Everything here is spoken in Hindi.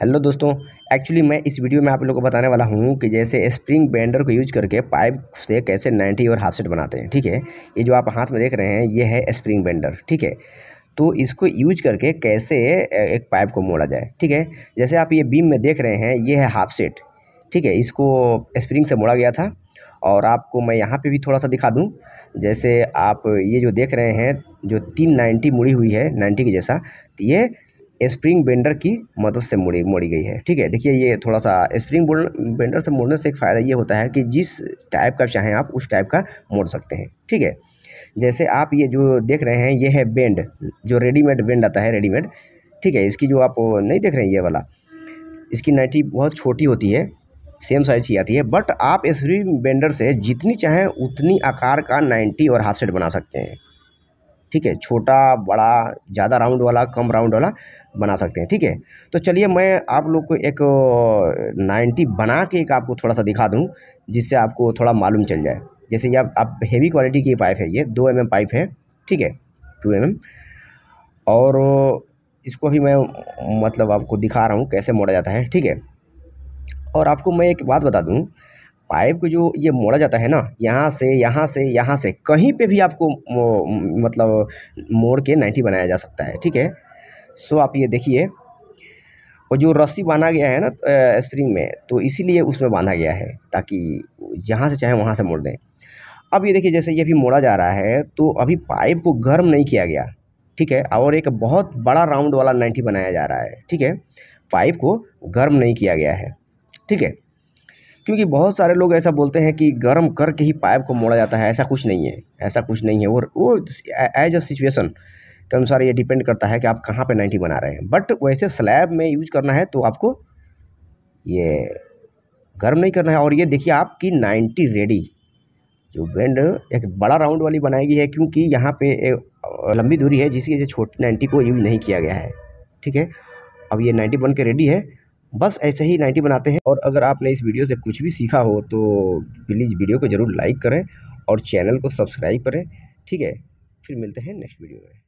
हेलो दोस्तों एक्चुअली मैं इस वीडियो में आप लोगों को बताने वाला हूँ कि जैसे स्प्रिंग बेंडर को यूज करके पाइप से कैसे नाइन्टी और हाफ सेट बनाते हैं ठीक है ये जो आप हाथ में देख रहे हैं ये है स्प्रिंग बेंडर ठीक है तो इसको यूज करके कैसे एक पाइप को मोड़ा जाए ठीक है जैसे आप ये बीम में देख रहे हैं ये है हाफ सेट ठीक है इसको स्प्रिंग से मोड़ा गया था और आपको मैं यहाँ पे भी थोड़ा सा दिखा दूँ जैसे आप ये जो देख रहे हैं जो तीन नाइन्टी मुड़ी हुई है नाइन्टी के जैसा तो ये स्प्रिंग बेंडर की मदद से मोड़ी मोड़ी गई है ठीक है देखिए ये थोड़ा सा स्प्रिंग बेंडर से मोड़ने से एक फ़ायदा ये होता है कि जिस टाइप का चाहें आप उस टाइप का मोड़ सकते हैं ठीक है जैसे आप ये जो देख रहे हैं ये है बेंड जो रेडीमेड बेंड आता है रेडीमेड ठीक है इसकी जो आप नहीं देख रहे हैं ये वाला इसकी नाइटी बहुत छोटी होती है सेम साइज़ की आती है बट आप स्प्रिंग बेंडर से जितनी चाहें उतनी आकार का नाइन्टी और हाफ सेट बना सकते हैं ठीक है छोटा बड़ा ज़्यादा राउंड वाला कम राउंड वाला बना सकते हैं ठीक है तो चलिए मैं आप लोग को एक नाइन्टी बना के एक आपको थोड़ा सा दिखा दूँ जिससे आपको थोड़ा मालूम चल जाए जैसे ये आप, हेवी क्वालिटी की पाइप है ये दो एम पाइप है ठीक है टू एम और इसको भी मैं मतलब आपको दिखा रहा हूँ कैसे मोड़ा जाता है ठीक है और आपको मैं एक बात बता दूँ पाइप को जो ये मोड़ा जाता है ना यहाँ से यहाँ से यहाँ से कहीं पे भी आपको मतलब मोड़ के नाइन्टी बनाया जा सकता है ठीक है सो आप ये देखिए और जो रस्सी बांधा गया है ना स्प्रिंग में तो इसीलिए उसमें बांधा गया है ताकि जहाँ से चाहे वहाँ से मोड़ दें अब ये देखिए जैसे ये अभी मोड़ा जा रहा है तो अभी पाइप को गर्म नहीं किया गया ठीक है और एक बहुत बड़ा राउंड वाला नाइन्टी बनाया जा रहा है ठीक है पाइप को गर्म नहीं किया गया है ठीक है क्योंकि बहुत सारे लोग ऐसा बोलते हैं कि गर्म करके ही पाइप को मोड़ा जाता है ऐसा कुछ नहीं है ऐसा कुछ नहीं है और वो एज अ सिचुएसन के अनुसार ये डिपेंड करता है कि आप कहाँ पे नाइन्टी बना रहे हैं बट वैसे स्लैब में यूज करना है तो आपको ये गर्म नहीं करना है और ये देखिए आपकी नाइन्टी रेडी जो बैंड एक बड़ा राउंड वाली बनाई गई है क्योंकि यहाँ पे लंबी दूरी है जिसकी वजह छोटी नाइन्टी को यूज नहीं किया गया है ठीक है अब ये नाइन्टी बन के रेडी है बस ऐसे ही नाइन्टी बनाते हैं और अगर आपने इस वीडियो से कुछ भी सीखा हो तो प्लीज़ वीडियो को ज़रूर लाइक करें और चैनल को सब्सक्राइब करें ठीक है फिर मिलते हैं नेक्स्ट वीडियो में